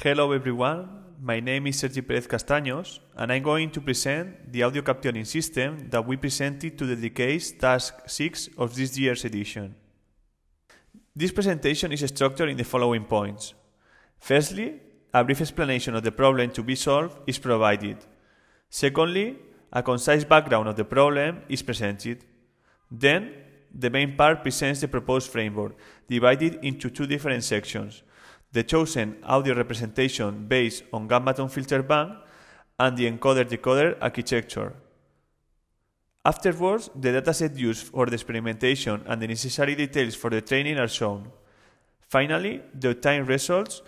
Hello everyone, my name is Sergi Perez Castaños and I'm going to present the audio captioning system that we presented to the Decays task 6 of this year's edition. This presentation is structured in the following points. Firstly, a brief explanation of the problem to be solved is provided. Secondly, a concise background of the problem is presented. Then, the main part presents the proposed framework, divided into two different sections the chosen audio representation based on Gammaton filter bank, and the encoder-decoder architecture. Afterwards, the dataset used for the experimentation and the necessary details for the training are shown. Finally, the obtained results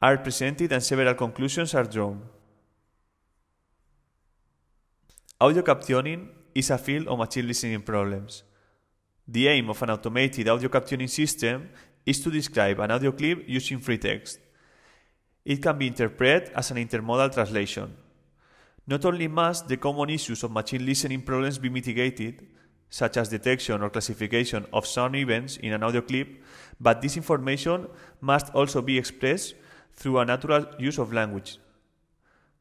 are presented and several conclusions are drawn. Audio captioning is a field of machine listening problems. The aim of an automated audio captioning system is to describe an audio clip using free text. It can be interpreted as an intermodal translation. Not only must the common issues of machine listening problems be mitigated, such as detection or classification of sound events in an audio clip, but this information must also be expressed through a natural use of language.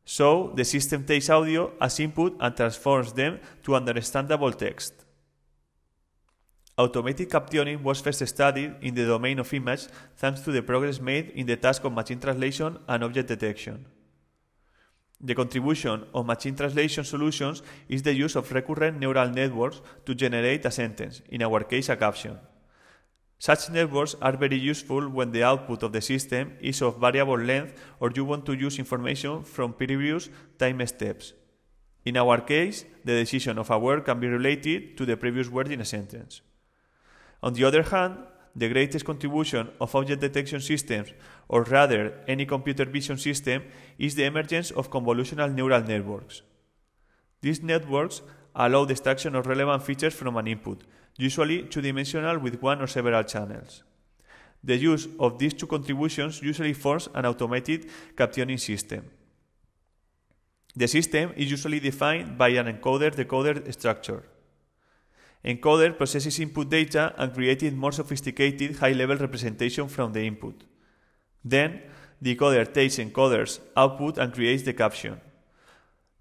So, the system takes audio as input and transforms them to understandable text. Automated captioning was first studied in the domain of image thanks to the progress made in the task of machine translation and object detection. The contribution of machine translation solutions is the use of recurrent neural networks to generate a sentence, in our case a caption. Such networks are very useful when the output of the system is of variable length or you want to use information from previous time steps. In our case, the decision of a word can be related to the previous word in a sentence. On the other hand, the greatest contribution of object detection systems, or rather any computer vision system, is the emergence of convolutional neural networks. These networks allow the extraction of relevant features from an input, usually two dimensional with one or several channels. The use of these two contributions usually forms an automated captioning system. The system is usually defined by an encoder decoder structure. Encoder processes input data and creates more sophisticated high-level representation from the input. Then, decoder takes encoder's output and creates the caption.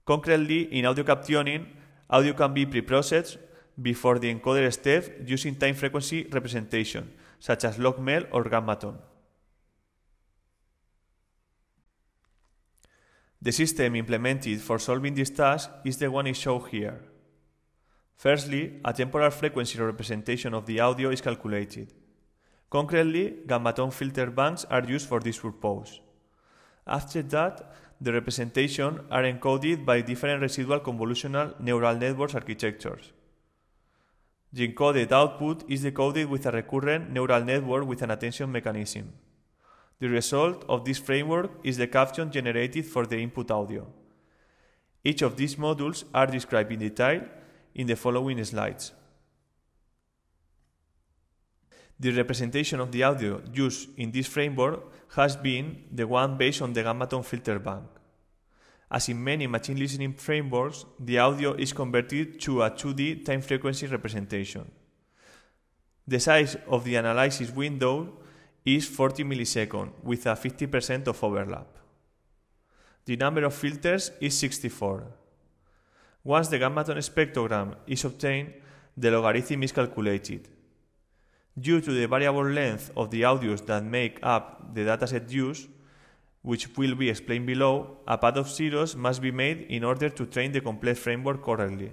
Concretely, in audio captioning, audio can be preprocessed before the encoder step using time frequency representation, such as logmel or gammaton. The system implemented for solving this task is the one shown here. Firstly, a temporal frequency representation of the audio is calculated. Concretely, gammaton filter banks are used for this purpose. After that, the representation are encoded by different residual convolutional neural networks architectures. The encoded output is decoded with a recurrent neural network with an attention mechanism. The result of this framework is the caption generated for the input audio. Each of these modules are described in detail in the following slides. The representation of the audio used in this framework has been the one based on the Gammaton filter bank. As in many machine listening frameworks, the audio is converted to a 2D time frequency representation. The size of the analysis window is 40 milliseconds with a 50% of overlap. The number of filters is 64. Once the gammaton spectrogram is obtained, the logarithm is calculated. Due to the variable length of the audios that make up the dataset used, which will be explained below, a pad of zeros must be made in order to train the complete framework correctly.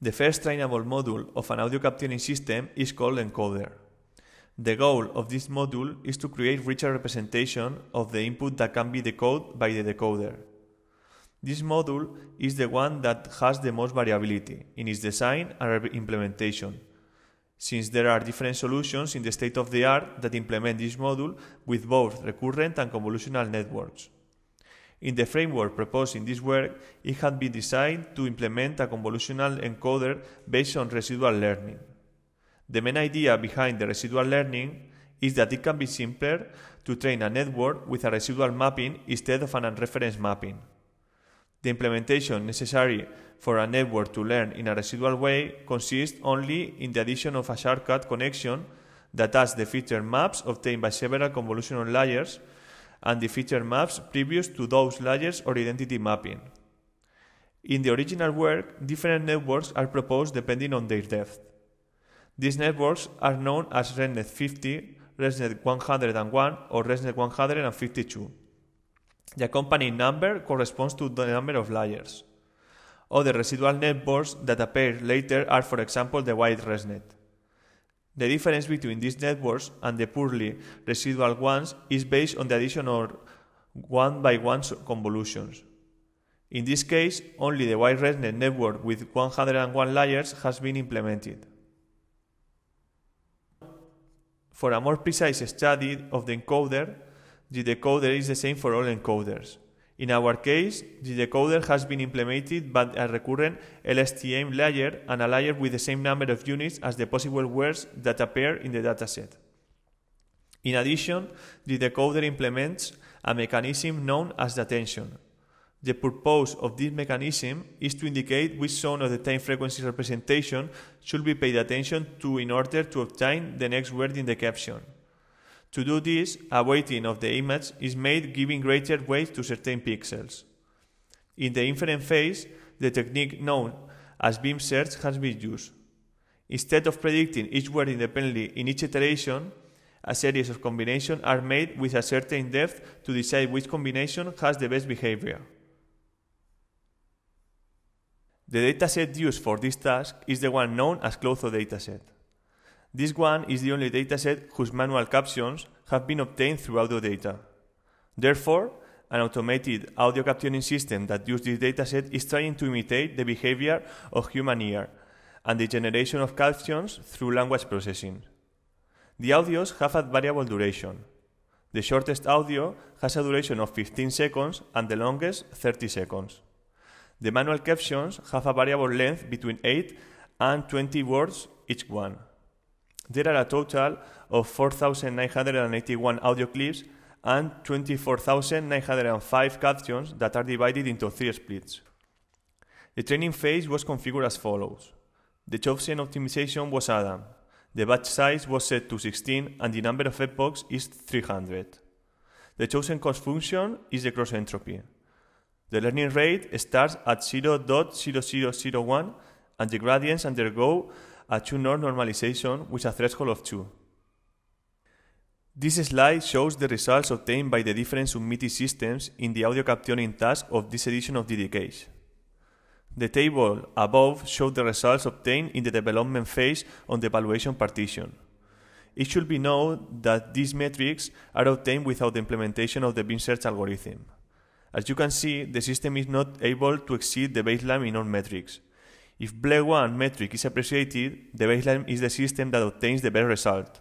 The first trainable module of an audio captioning system is called encoder. The goal of this module is to create richer representation of the input that can be decoded by the decoder. This module is the one that has the most variability in its design and implementation, since there are different solutions in the state of the art that implement this module with both recurrent and convolutional networks. In the framework proposed in this work, it had been designed to implement a convolutional encoder based on residual learning. The main idea behind the residual learning is that it can be simpler to train a network with a residual mapping instead of an unreferenced mapping. The implementation necessary for a network to learn in a residual way consists only in the addition of a shortcut connection that has the feature maps obtained by several convolutional layers and the feature maps previous to those layers or identity mapping. In the original work, different networks are proposed depending on their depth. These networks are known as ResNet 50, ResNet 101, or ResNet 152. The accompanying number corresponds to the number of layers. Other residual networks that appear later are, for example, the wide ResNet. The difference between these networks and the poorly residual ones is based on the addition of one by one convolutions. In this case, only the wide ResNet network with 101 layers has been implemented. For a more precise study of the encoder, the decoder is the same for all encoders. In our case, the decoder has been implemented by a recurrent LSTM layer and a layer with the same number of units as the possible words that appear in the dataset. In addition, the decoder implements a mechanism known as the attention. The purpose of this mechanism is to indicate which zone of the time frequency representation should be paid attention to in order to obtain the next word in the caption. To do this, a weighting of the image is made giving greater weight to certain pixels. In the inference phase, the technique known as beam search has been used. Instead of predicting each word independently in each iteration, a series of combinations are made with a certain depth to decide which combination has the best behavior. The dataset used for this task is the one known as Clotho dataset. This one is the only dataset whose manual captions have been obtained through audio data. Therefore, an automated audio captioning system that uses this dataset is trying to imitate the behavior of human ear and the generation of captions through language processing. The audios have a variable duration. The shortest audio has a duration of 15 seconds and the longest 30 seconds. The manual captions have a variable length between 8 and 20 words each one. There are a total of 4,981 audio clips and 24,905 captions that are divided into three splits. The training phase was configured as follows. The chosen optimization was ADAM. The batch size was set to 16 and the number of epochs is 300. The chosen cost function is the cross entropy. The learning rate starts at 0.0001 and the gradients undergo a 2-norm normalization with a threshold of 2. This slide shows the results obtained by the different submitted systems in the audio captioning task of this edition of DDKs. The table above shows the results obtained in the development phase on the evaluation partition. It should be noted that these metrics are obtained without the implementation of the bin search algorithm. As you can see, the system is not able to exceed the baseline in all metrics, if bleu one metric is appreciated, the baseline is the system that obtains the best result.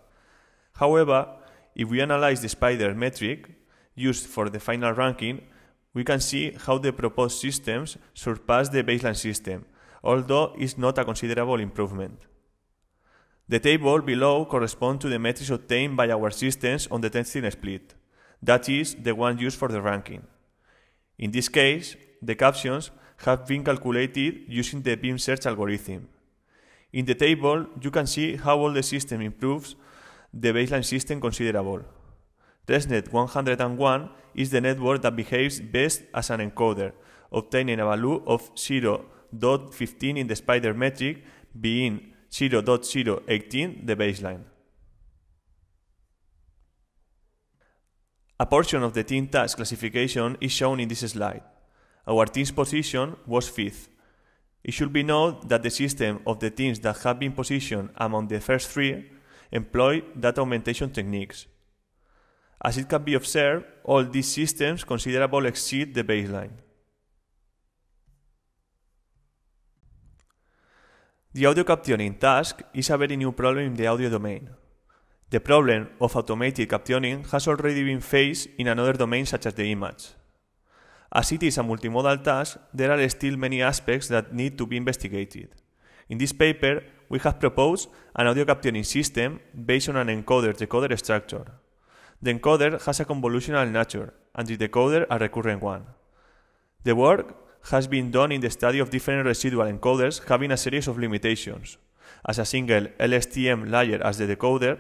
However, if we analyze the spider metric used for the final ranking, we can see how the proposed systems surpass the baseline system, although it's not a considerable improvement. The table below corresponds to the metrics obtained by our systems on the testing split, that is, the one used for the ranking. In this case, the captions have been calculated using the beam search algorithm. In the table, you can see how all the system improves the baseline system considerable. ResNet 101 is the network that behaves best as an encoder, obtaining a value of 0.15 in the spider metric, being 0.018 the baseline. A portion of the team task classification is shown in this slide. Our team's position was fifth. It should be noted that the system of the teams that have been positioned among the first three employ data augmentation techniques. As it can be observed, all these systems considerably exceed the baseline. The audio captioning task is a very new problem in the audio domain. The problem of automated captioning has already been faced in another domain such as the image. As it is a multimodal task, there are still many aspects that need to be investigated. In this paper, we have proposed an audio captioning system based on an encoder-decoder structure. The encoder has a convolutional nature, and the decoder a recurrent one. The work has been done in the study of different residual encoders having a series of limitations. As a single LSTM layer as the decoder,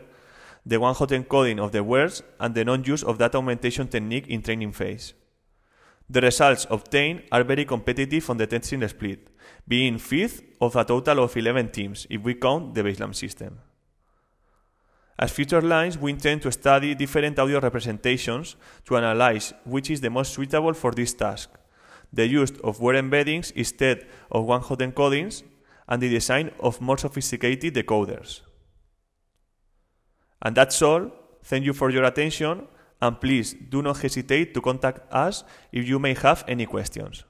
the one-hot encoding of the words, and the non-use of data augmentation technique in training phase. The results obtained are very competitive on the testing split, being fifth of a total of 11 teams if we count the baseline system. As future lines, we intend to study different audio representations to analyze which is the most suitable for this task, the use of word embeddings instead of one-hot encodings, and the design of more sophisticated decoders. And that's all. Thank you for your attention and please do not hesitate to contact us if you may have any questions.